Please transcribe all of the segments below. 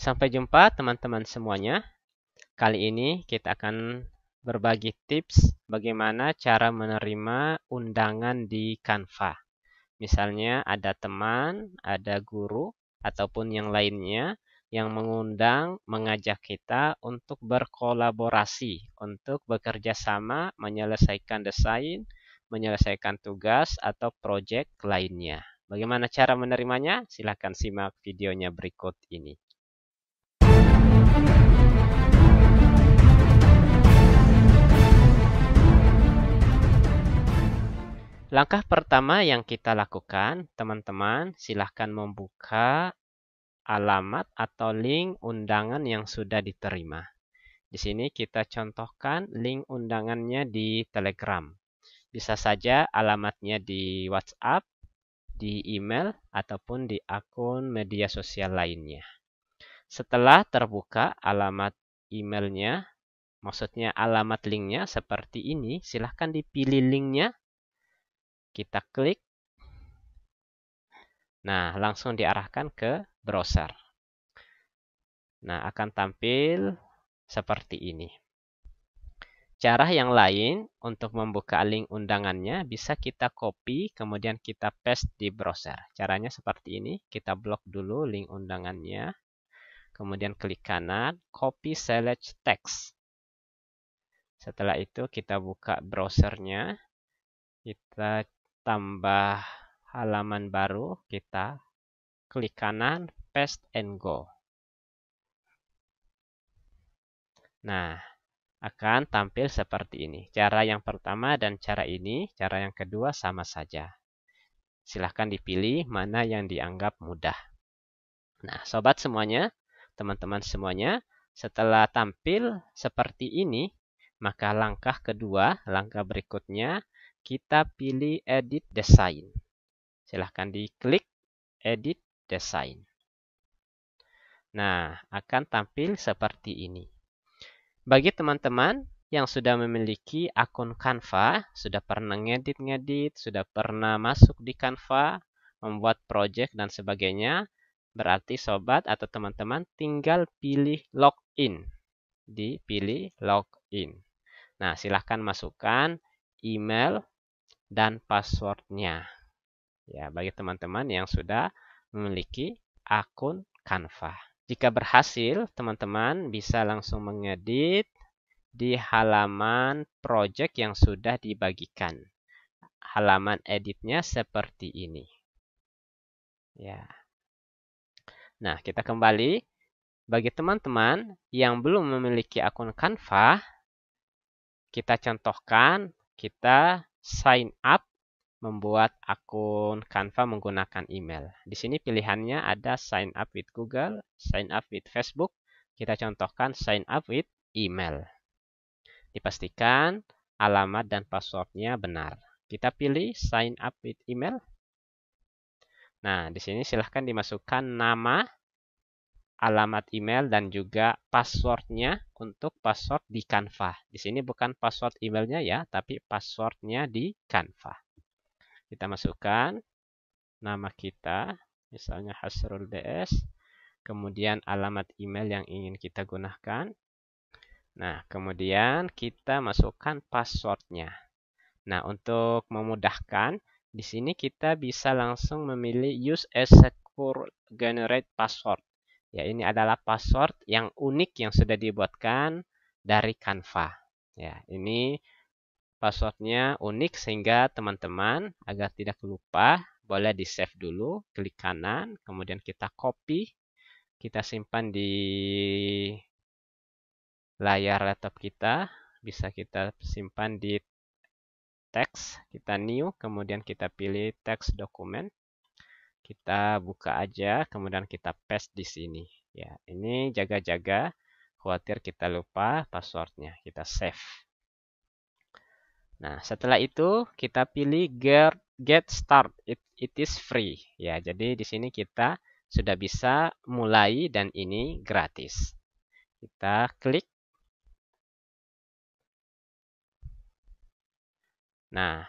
Sampai jumpa teman-teman semuanya. Kali ini kita akan berbagi tips bagaimana cara menerima undangan di Canva. Misalnya ada teman, ada guru, ataupun yang lainnya yang mengundang, mengajak kita untuk berkolaborasi, untuk bekerja sama, menyelesaikan desain, menyelesaikan tugas atau proyek lainnya. Bagaimana cara menerimanya? Silahkan simak videonya berikut ini. Langkah pertama yang kita lakukan, teman-teman, silahkan membuka alamat atau link undangan yang sudah diterima. Di sini kita contohkan link undangannya di Telegram. Bisa saja alamatnya di WhatsApp, di email, ataupun di akun media sosial lainnya. Setelah terbuka alamat emailnya, maksudnya alamat linknya seperti ini, silahkan dipilih linknya. Kita klik. Nah, langsung diarahkan ke browser. Nah, akan tampil seperti ini. Cara yang lain untuk membuka link undangannya bisa kita copy kemudian kita paste di browser. Caranya seperti ini, kita blok dulu link undangannya kemudian klik kanan, copy select text. Setelah itu kita buka browsernya, kita tambah halaman baru, kita klik kanan, paste and go. Nah, akan tampil seperti ini. Cara yang pertama dan cara ini, cara yang kedua sama saja. Silahkan dipilih mana yang dianggap mudah. Nah, sobat semuanya, teman-teman semuanya. Setelah tampil seperti ini, maka langkah kedua, langkah berikutnya, kita pilih edit design. Silahkan diklik edit design. Nah, akan tampil seperti ini. Bagi teman-teman yang sudah memiliki akun Canva, sudah pernah ngedit-ngedit, sudah pernah masuk di Canva, membuat project dan sebagainya, Berarti sobat atau teman-teman tinggal pilih login. Dipilih login. Nah, silahkan masukkan email dan passwordnya. Ya, bagi teman-teman yang sudah memiliki akun Canva. Jika berhasil, teman-teman bisa langsung mengedit di halaman project yang sudah dibagikan. Halaman editnya seperti ini. Ya. Nah, kita kembali. Bagi teman-teman yang belum memiliki akun Canva, kita contohkan kita sign up membuat akun Canva menggunakan email. Di sini pilihannya ada sign up with Google, sign up with Facebook. Kita contohkan sign up with email. Dipastikan alamat dan passwordnya benar. Kita pilih sign up with email. Nah, di sini silahkan dimasukkan nama, alamat email, dan juga passwordnya untuk password di Canva. Di sini bukan password emailnya ya, tapi passwordnya di Canva. Kita masukkan nama kita, misalnya Hasrul DS, kemudian alamat email yang ingin kita gunakan. Nah, kemudian kita masukkan passwordnya. Nah, untuk memudahkan, di sini kita bisa langsung memilih use as secure generate password. Ya, ini adalah password yang unik yang sudah dibuatkan dari Canva. Ya, ini passwordnya unik sehingga teman-teman agar tidak lupa boleh di save dulu, klik kanan, kemudian kita copy, kita simpan di layar laptop kita, bisa kita simpan di teks, kita new, kemudian kita pilih teks dokumen. Kita buka aja, kemudian kita paste di sini. Ya, ini jaga-jaga, khawatir kita lupa passwordnya. Kita save. Nah, setelah itu kita pilih get, get start. It, it is free. Ya, jadi di sini kita sudah bisa mulai dan ini gratis. Kita klik Nah,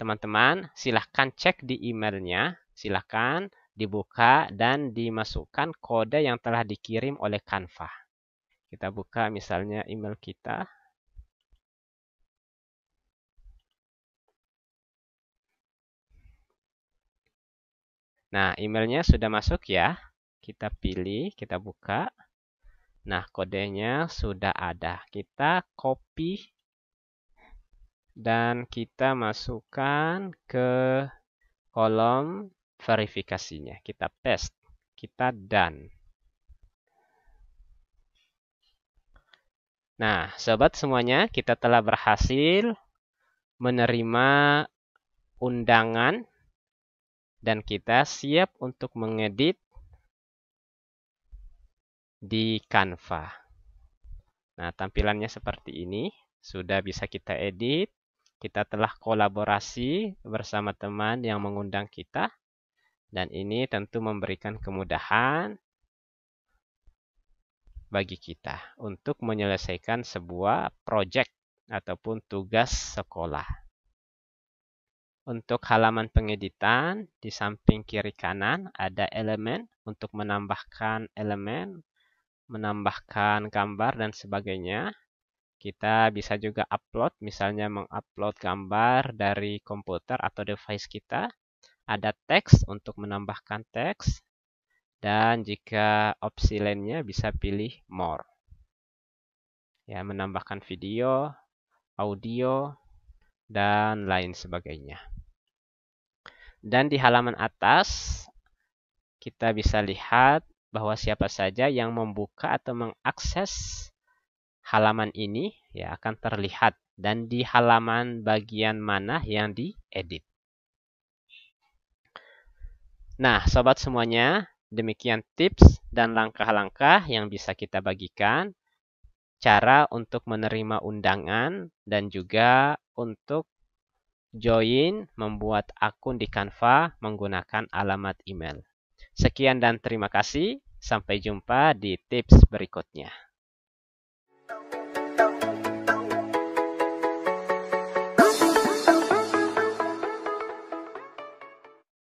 teman-teman silahkan cek di emailnya, silahkan dibuka dan dimasukkan kode yang telah dikirim oleh Canva. Kita buka misalnya email kita. Nah, emailnya sudah masuk ya. Kita pilih, kita buka. Nah, kodenya sudah ada. Kita copy dan kita masukkan ke kolom verifikasinya. Kita paste, kita done. Nah, sobat semuanya, kita telah berhasil menerima undangan dan kita siap untuk mengedit di Canva. Nah, tampilannya seperti ini. Sudah bisa kita edit kita telah kolaborasi bersama teman yang mengundang kita dan ini tentu memberikan kemudahan bagi kita untuk menyelesaikan sebuah proyek ataupun tugas sekolah. Untuk halaman pengeditan, di samping kiri kanan ada elemen untuk menambahkan elemen, menambahkan gambar, dan sebagainya. Kita bisa juga upload, misalnya mengupload gambar dari komputer atau device kita. Ada teks untuk menambahkan teks. Dan jika opsi lainnya bisa pilih more. Ya, menambahkan video, audio, dan lain sebagainya. Dan di halaman atas, kita bisa lihat bahwa siapa saja yang membuka atau mengakses halaman ini ya akan terlihat dan di halaman bagian mana yang diedit. Nah, sobat semuanya, demikian tips dan langkah-langkah yang bisa kita bagikan cara untuk menerima undangan dan juga untuk join membuat akun di Canva menggunakan alamat email. Sekian dan terima kasih. Sampai jumpa di tips berikutnya.